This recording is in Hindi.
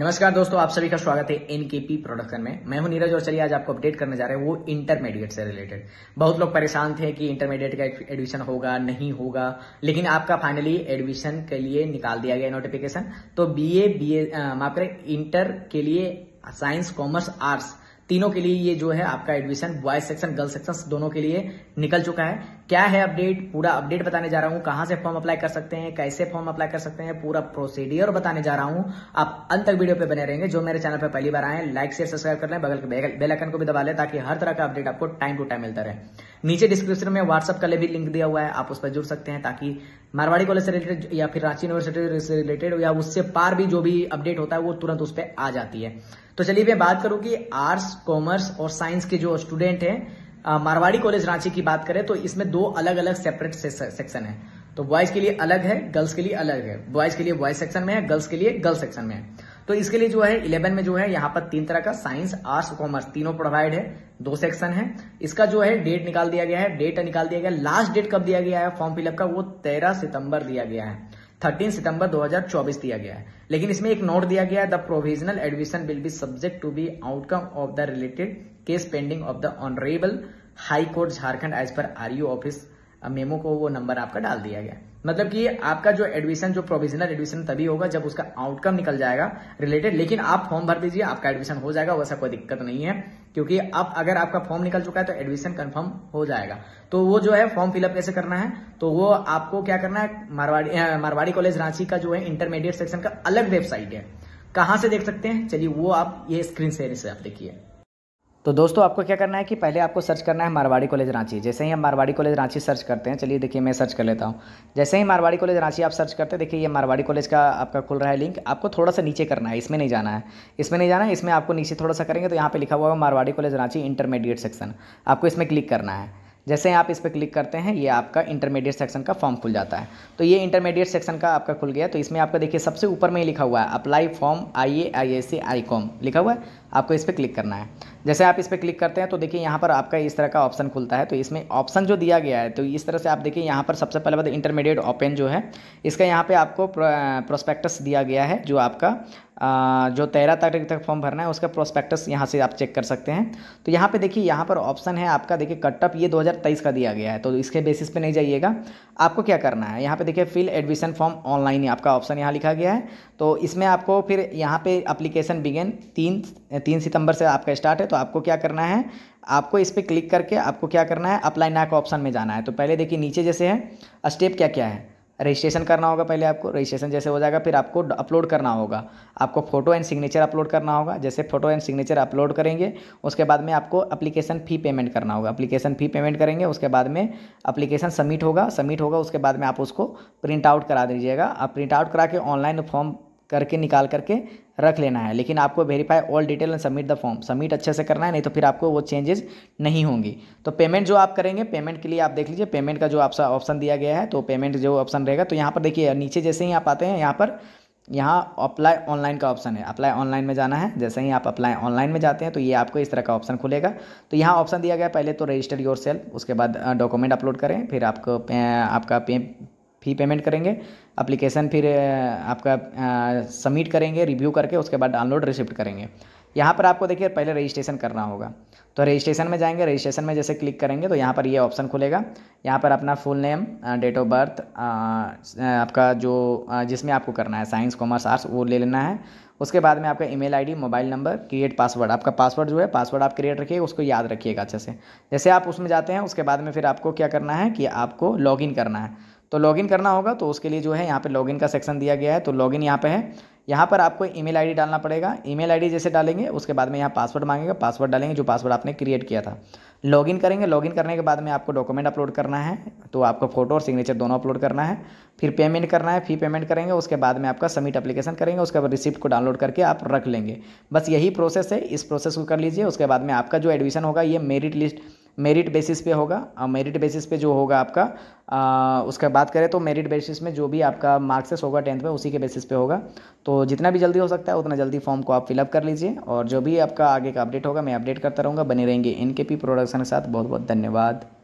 नमस्कार दोस्तों आप सभी का स्वागत है एनकेपी प्रोडक्शन में मैं हूं नीरज और चलिए आज आपको अपडेट करने जा रहे हैं वो इंटरमीडिएट से रिलेटेड बहुत लोग परेशान थे कि इंटरमीडिएट का एडमिशन होगा नहीं होगा लेकिन आपका फाइनली एडमिशन के लिए निकाल दिया गया नोटिफिकेशन तो बीए बीए माफ करें इंटर के लिए साइंस कॉमर्स आर्ट्स तीनों के लिए ये जो है आपका admission boys section girls section दोनों के लिए निकल चुका है क्या है अपडेट पूरा अपडेट बताने जा रहा हूँ कहाँ से फॉर्म अप्लाई कर सकते हैं कैसे फॉर्म अप्लाई कर सकते हैं पूरा प्रोसीडियर बताने जा रहा हूँ आप अंत तक वीडियो पे बने रहेंगे जो मेरे चैनल पर पहली बार आए लाइक शेयर सब्सक्राइब कर लें बगल के बेलाइकन को भी दबा लें ताकि हर तरह का अपडेट आपको टाइम टू टाइम मिलता रहे नीचे डिस्क्रिप्शन में व्हाट्सअप का भी लिंक दिया हुआ है आप उस पर जुड़ सकते हैं ताकि मारवाड़ी कॉलेज से रिलेटेड या फिर रांची यूनिवर्सिटी से रिलेटेड या उससे पार भी जो भी अपडेट होता है वो तुरंत उस पर आ जाती है तो चलिए मैं बात करूं कि आर्ट्स कॉमर्स और साइंस के जो स्टूडेंट हैं मारवाड़ी कॉलेज रांची की बात करें तो इसमें दो अलग अलग सेपरेट सेक्शन है तो बॉयज के लिए अलग है गर्ल्स के लिए अलग है बॉयज के लिए बॉयज सेक्शन में है गर्ल्स के लिए गर्ल्स सेक्शन में है तो इसके लिए जो है इलेवन में जो है यहाँ पर तीन तरह का साइंस आर्ट्स कॉमर्स तीनों प्रोवाइड है दो सेक्शन है इसका जो है डेट निकाल दिया गया है डेट निकाल दिया गया लास्ट डेट कब दिया गया है फॉर्म फिलअप का वो तेरह सितंबर दिया गया है थर्टीन सितंबर 2024 दिया गया है लेकिन इसमें एक नोट दिया गया है the provisional admission will be subject to be outcome of the related case pending of the honourable high court Jharkhand as per RU office memo को वो नंबर आपका डाल दिया गया मतलब कि आपका जो एडमिशन जो प्रोविजनल एडमिशन तभी होगा जब उसका आउटकम निकल जाएगा रिलेटेड लेकिन आप फॉर्म भर दीजिए आपका एडमिशन हो जाएगा वैसा कोई दिक्कत नहीं है क्योंकि अब अगर आपका फॉर्म निकल चुका है तो एडमिशन कंफर्म हो जाएगा तो वो जो है फॉर्म फिलअप कैसे करना है तो वो आपको क्या करना है मारवाड़ी मारवाड़ी कॉलेज रांची का जो है इंटरमीडिएट सेक्शन का अलग वेबसाइट है कहां से देख सकते हैं चलिए वो आप ये स्क्रीन शेयर से आप देखिए तो दोस्तों आपको क्या करना है कि पहले आपको सर्च करना है मारवाड़ी कॉलेज रांची जैसे ही हम मारवाड़ी कॉलेज रांची सर्च करते हैं चलिए देखिए मैं सर्च कर लेता हूँ जैसे ही मारवाड़ी कॉलेज रांची आप सर्च करते हैं देखिए ये मारवाड़ी कॉलेज का आपका खुल रहा है लिंक आपको थोड़ा सा नीचे करना है इसमें नहीं जाना है इसमें नहीं जाना है इसमें आपको नीचे थोड़ा सा करेंगे तो यहाँ पर लिखा हुआ है Marwari college Ranchi intermediate section आपको इसमें क्लिक करना है जैसे आप इस पर क्लिक करते हैं ये आपका इंटरमीडिएट सेक्शन का फॉर्म खुल जाता है तो ये इंटरमीडिएट सेक्शन का आपका खुल गया तो इसमें आपका देखिए सबसे ऊपर में ही लिखा हुआ है apply form I A I S C I com लिखा हुआ है आपको इस पर क्लिक करना है जैसे आप इस पर क्लिक करते हैं तो देखिए यहाँ पर आपका इस तरह का ऑप्शन खुलता है तो इसमें ऑप्शन जो दिया गया है तो इस तरह से आप देखिए यहाँ पर सबसे पहले बता इंटरमीडिएट ओपन जो है इसका यहाँ पे आपको प्रोस्पेक्टस दिया गया है जो आपका जो तेरह तारीख तक फॉर्म भरना है उसका प्रोस्पेक्टस यहाँ से आप चेक कर सकते हैं तो यहाँ पे देखिए यहाँ पर ऑप्शन है आपका देखिए कटअप ये 2023 का दिया गया है तो इसके बेसिस पे नहीं जाइएगा आपको क्या करना है यहाँ पे देखिए फिल एडमिशन फॉर्म ऑनलाइन आपका ऑप्शन यहाँ लिखा गया है तो इसमें आपको फिर यहाँ पर अप्लीकेशन बिगेन तीन तीन सितंबर से आपका स्टार्ट है तो आपको क्या करना है आपको इस पर क्लिक करके आपको क्या करना है अप्लाई नाक ऑप्शन में जाना है तो पहले देखिए नीचे जैसे है स्टेप क्या क्या है रजिस्ट्रेशन करना होगा पहले आपको रजिस्ट्रेशन जैसे हो जाएगा फिर आपको अपलोड करना होगा आपको फोटो एंड सिग्नेचर अपलोड करना होगा जैसे फोटो एंड सिग्नेचर अपलोड करेंगे उसके बाद में आपको एप्लीकेशन फ़ी पेमेंट करना होगा एप्लीकेशन फ़ी पेमेंट करेंगे उसके बाद में एप्लीकेशन सबमिट होगा सबमिट होगा उसके बाद में आप उसको प्रिंट आउट करा दीजिएगा आप प्रिंट आउट करा के ऑनलाइन फॉर्म करके निकाल करके रख लेना है लेकिन आपको verify all detail and submit the form submit अच्छे से करना है नहीं तो फिर आपको वो चेंजेस नहीं होंगी तो पेमेंट जो आप करेंगे पेमेंट के लिए आप देख लीजिए पेमेंट का जो आपका ऑप्शन दिया गया है तो पेमेंट जो ऑप्शन रहेगा तो यहाँ पर देखिए नीचे जैसे ही आप आते हैं यहाँ पर यहाँ अप्लाई ऑनलाइन का ऑप्शन है अप्लाई ऑनलाइन में जाना है जैसे ही आप अप्लाई ऑनलाइन में जाते हैं तो ये आपको इस तरह का ऑप्शन खुलेगा तो यहाँ ऑप्शन दिया गया पहले तो रजिस्टर योर सेल उसके बाद डॉक्यूमेंट अपलोड करें फिर आपको आपका पे फ़ी पेमेंट करेंगे अप्लीकेशन फिर आपका सबमिट करेंगे रिव्यू करके उसके बाद डाउनलोड रिसिप्ट करेंगे यहाँ पर आपको देखिए पहले रजिस्ट्रेशन करना होगा तो रजिस्ट्रेशन में जाएंगे रजिस्ट्रेशन में जैसे क्लिक करेंगे तो यहाँ पर ये ऑप्शन खुलेगा यहाँ पर अपना full name date of birth आपका जो जिसमें आपको करना है साइंस कॉमर्स आर्ट्स वो ले लेना है उसके बाद में आपका email ID mobile number create password आपका पासवर्ड जो है पासवर्ड आप क्रिएट रखिए उसको याद रखिएगा अच्छे से जैसे आप उसमें जाते हैं उसके बाद में फिर आपको क्या करना है कि आपको लॉग करना है तो लॉगिन करना होगा तो उसके लिए जो है यहाँ पे लॉगिन का सेक्शन दिया गया है तो लॉगिन यहाँ पे है यहाँ पर आपको ईमेल आईडी डालना पड़ेगा ईमेल आईडी जैसे डालेंगे उसके बाद में यहाँ पासवर्ड मांगेगा पासवर्ड डालेंगे जो पासवर्ड आपने क्रिएट किया था लॉगिन करेंगे लॉगिन करने के बाद में आपको डॉक्यूमेंट अपलोड करना है तो आपको फोटो और सिग्नेचर दोनों अपलोड करना है फिर पेमेंट करना है फी पेमेंट करेंगे उसके बाद में आपका सबमिट अप्लीकेशन करेंगे उसके बाद रिसिप्ट को डाउनलोड करके आप रख लेंगे बस यही प्रोसेस है इस प्रोसेस को कर लीजिए उसके बाद में आपका जो एडमिशन होगा ये मेरिट लिस्ट मेरिट बेसिस पे होगा और मेरिट बेसिस पे जो होगा आपका आ, उसका बात करें तो मेरिट बेसिस में जो भी आपका मार्क्सेस होगा टेंथ में उसी के बेसिस पे होगा तो जितना भी जल्दी हो सकता है उतना जल्दी फॉर्म को आप फिलअप कर लीजिए और जो भी आपका आगे का अपडेट होगा मैं अपडेट करता रहूँगा बने रहेंगे इनके भी प्रोडक्शन के साथ बहुत बहुत धन्यवाद